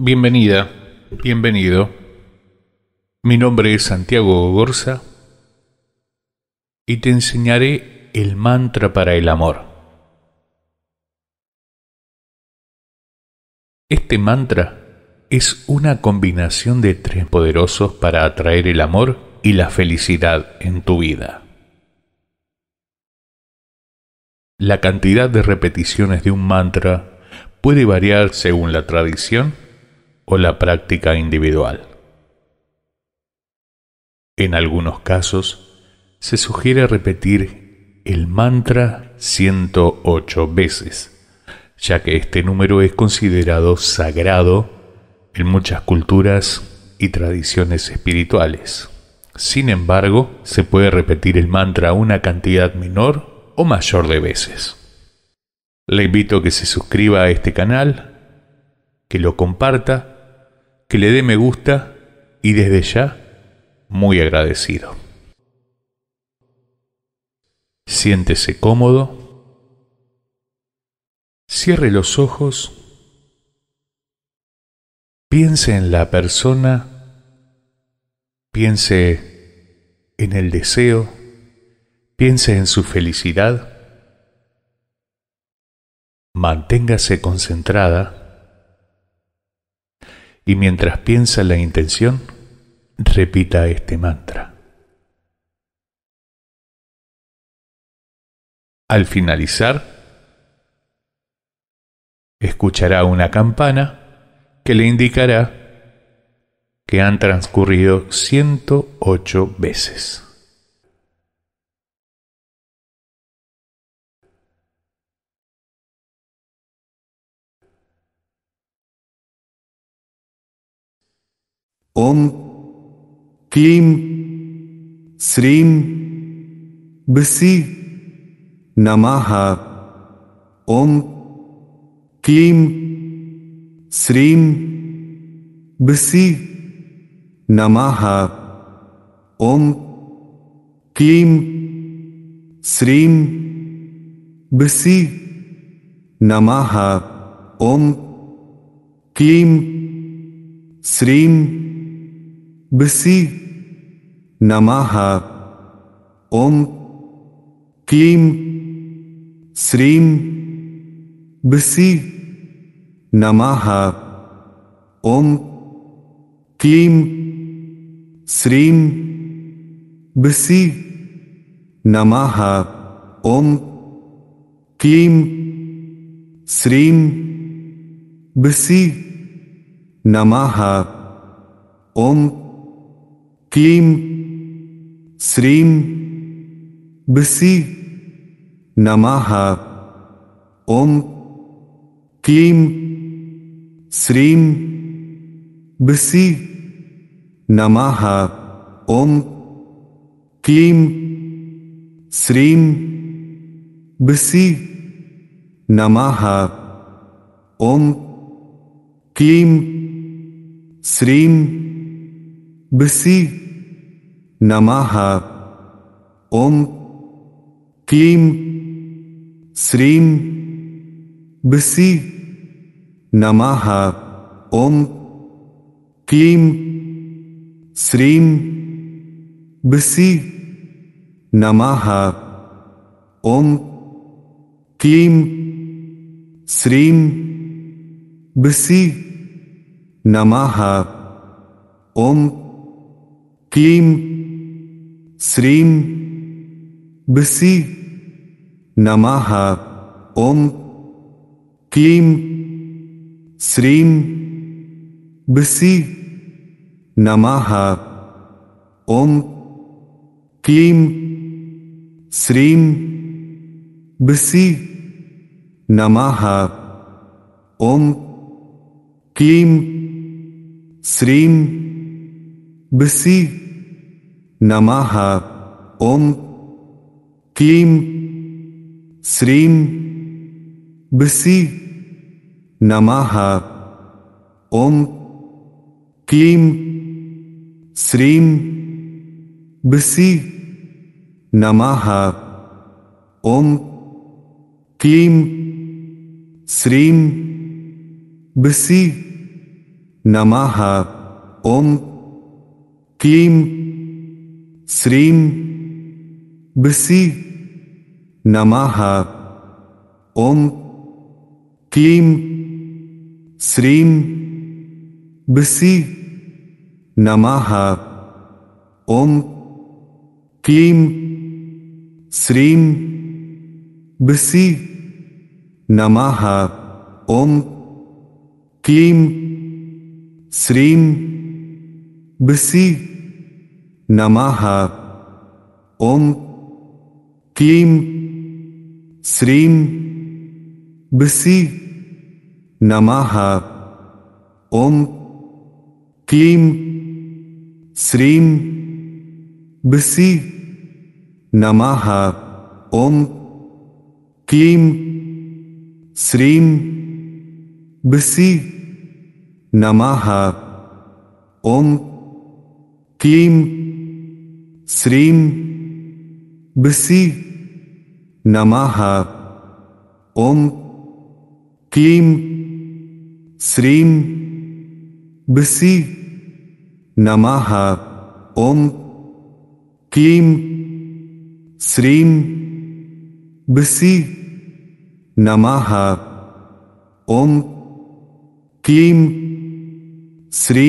Bienvenida, bienvenido. Mi nombre es Santiago Gorza y te enseñaré el mantra para el amor. Este mantra es una combinación de tres poderosos para atraer el amor y la felicidad en tu vida. La cantidad de repeticiones de un mantra puede variar según la tradición o la práctica individual. En algunos casos, se sugiere repetir el mantra 108 veces, ya que este número es considerado sagrado en muchas culturas y tradiciones espirituales. Sin embargo, se puede repetir el mantra una cantidad menor o mayor de veces. Le invito a que se suscriba a este canal, que lo comparta que le dé me gusta y desde ya muy agradecido. Siéntese cómodo. Cierre los ojos. Piense en la persona. Piense en el deseo. Piense en su felicidad. Manténgase concentrada y mientras piensa la intención, repita este mantra. Al finalizar, escuchará una campana que le indicará que han transcurrido 108 veces. ری نم کیریسی نم ایسی نم کی شری بسی نماہ نم او سی بسی نم او سی بسی نم ای سی بس نم نم اوسی نم کیسی نم او سی بسی نماہ نم او سی بسی نم او سی بس نما کی شری بسی نم ا نم کیریسی نم کیریسی نم ای بسی نماہ نم کلی بسی نم الی نم الی نما ری نم کیریسی نم کیسی نم کی بسی نما کیسی نما کیسی نم ای سی بس نم ریسی نم کیریسی نم کیریسی نم کیری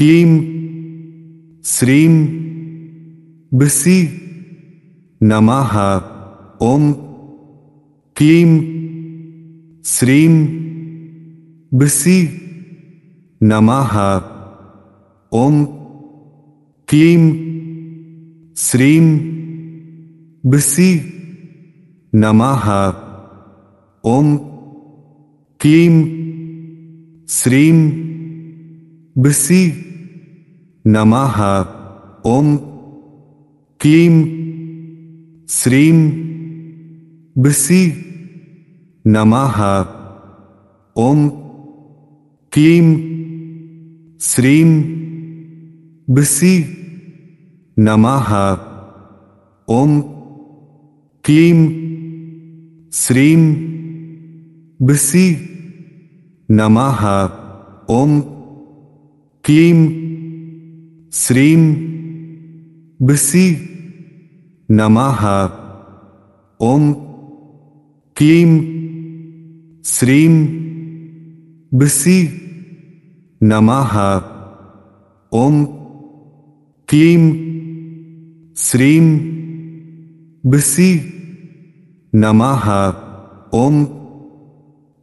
نم کیریس نم کی نم کیری بسی نماہ نم کیریسی نم ایسی نم ای سی بس نم ریسی نم کیریسی نم کیریسی نم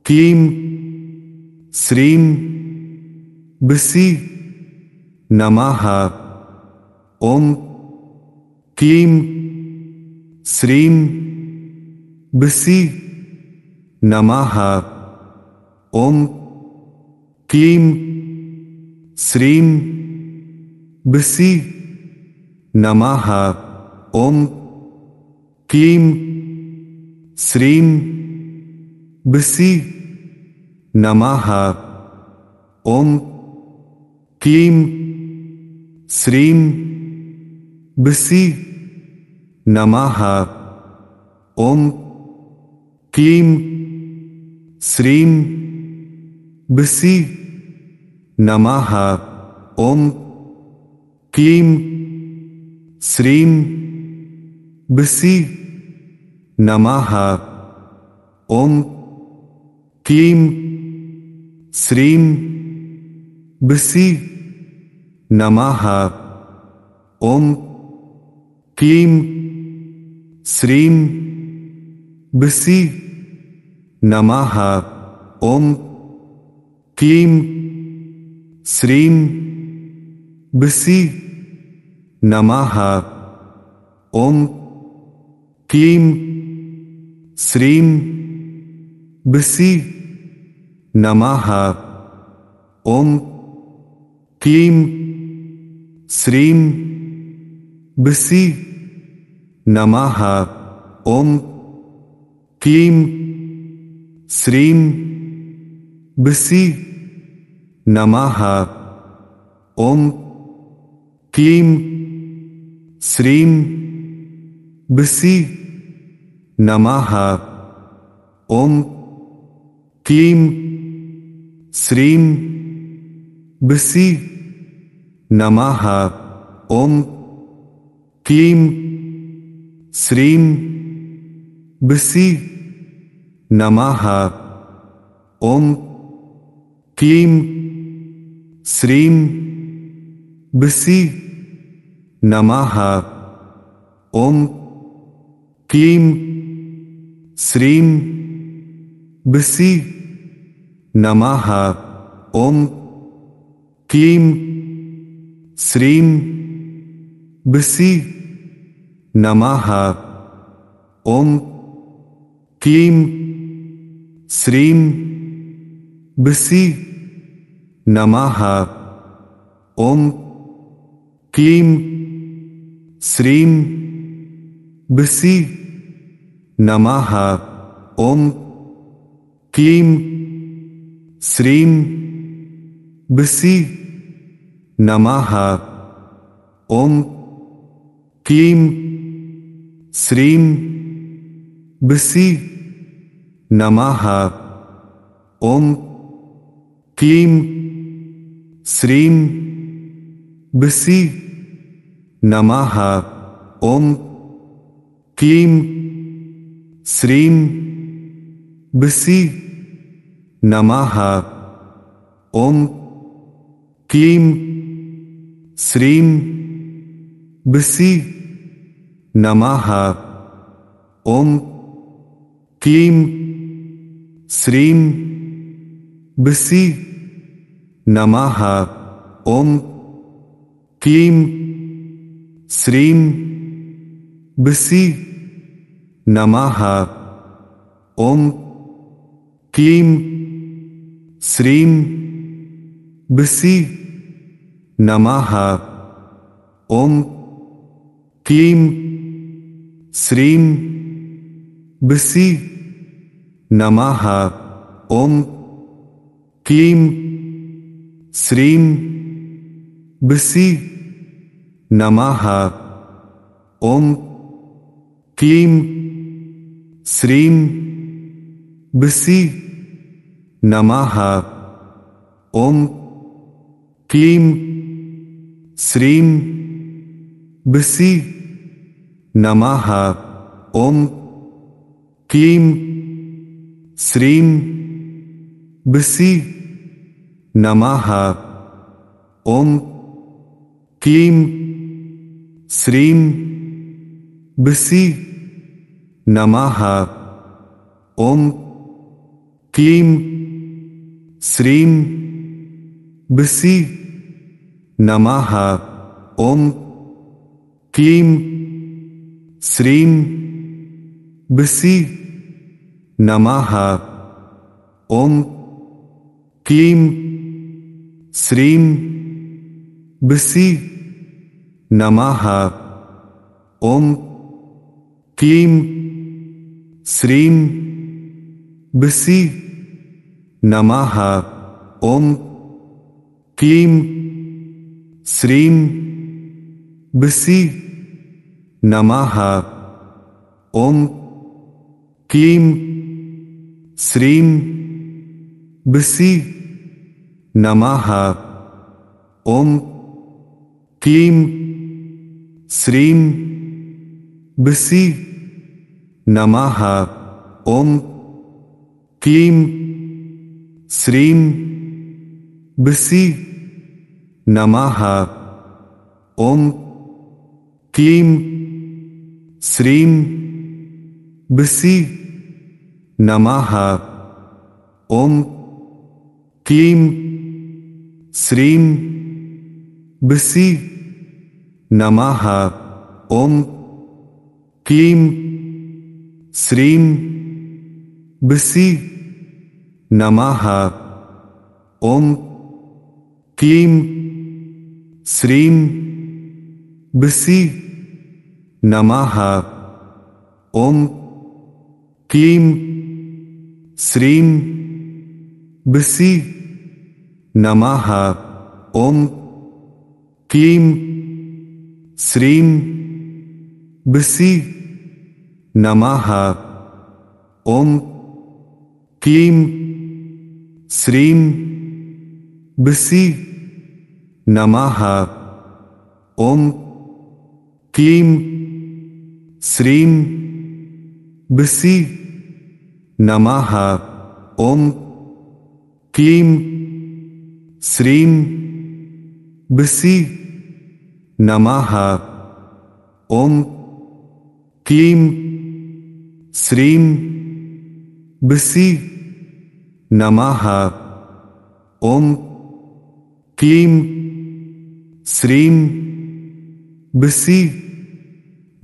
کیریسی نم کیریسی نم کیریسی نم کی نم کی ریسی نم کیسی نم کیسی نم ایسی نم کیریسی نم کیریسی نم کی نم کی ریسی نم کیریسی نم کیریسی نم کیریسی نم کیریسی نم کیریسی نم کی نم کی ریسی نم کیریسی نم کیریسی نم کیریسی نم ایسی نم ایسی نم کیریسی نم ای سی بسی نم ایسی نم کیریسی نم ایسی نم کی شری نما کیسی نم کی شری بس نم ریسی نم کیریسی نم کیریسی نم کیریسی نم کیسی نم او سی بس نم کیسی نم کی ریسی نم کیریسی نم کیریسی نم کیریسی نم كی شری بسی نم كی شری بسی نما كیسی نم ریسی نم کیریسی نم کیریسی نم کیریسی نم کی شری نما کیسی نم کیسی نم ریسی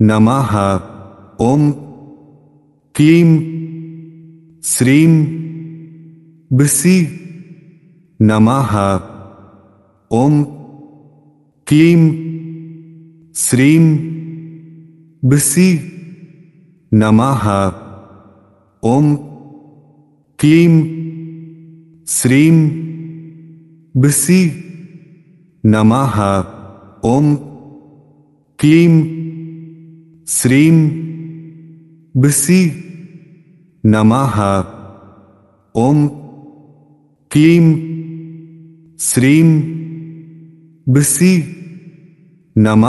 نم کیریسی نم کیریسی نم کیریسی نم کیریسی نم کیسی نم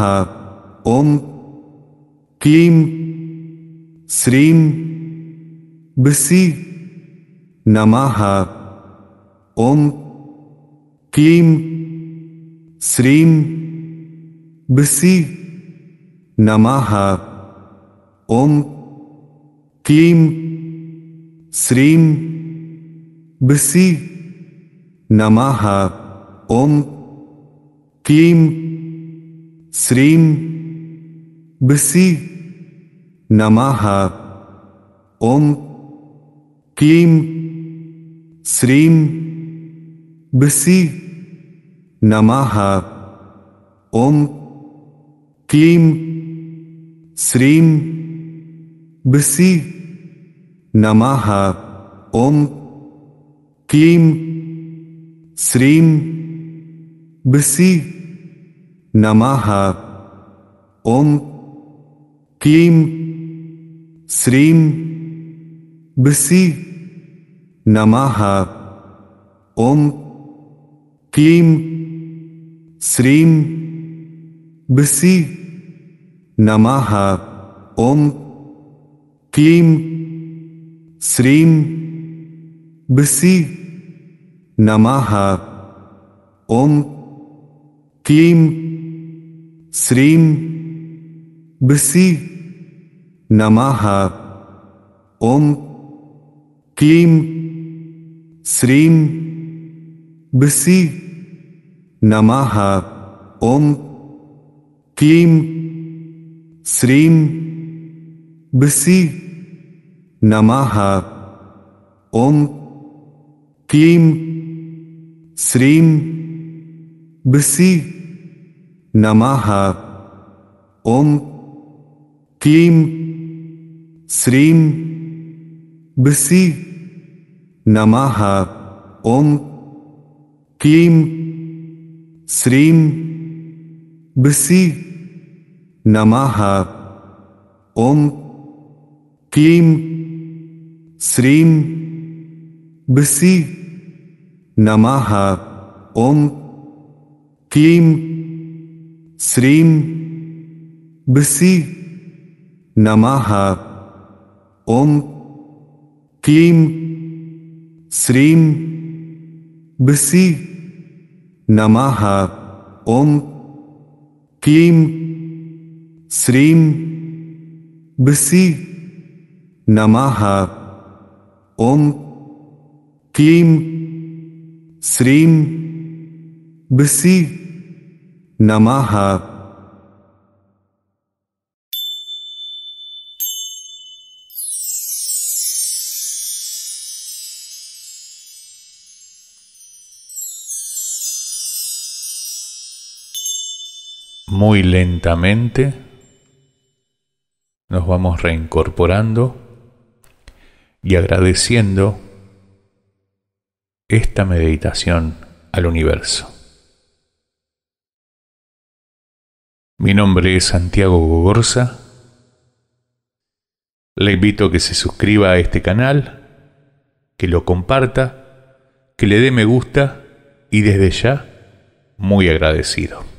ایسی نم کی نم الی نم کیسی نم کلی نم کیسی نم کلیسی نم کیسی نم او سی بس نم کیسی نم کیسی نم او سی بس نم کیسی نم کیسی نم کی شری بس نم کی سی بس نم کیریسی نم ایسی نم ای سی بس نم نم کیریسی نم کیریسی نم muy lentamente nos vamos reincorporando y agradeciendo esta meditación al universo. Mi nombre es Santiago Gogorza. Le invito a que se suscriba a este canal, que lo comparta, que le dé me gusta y desde ya muy agradecido.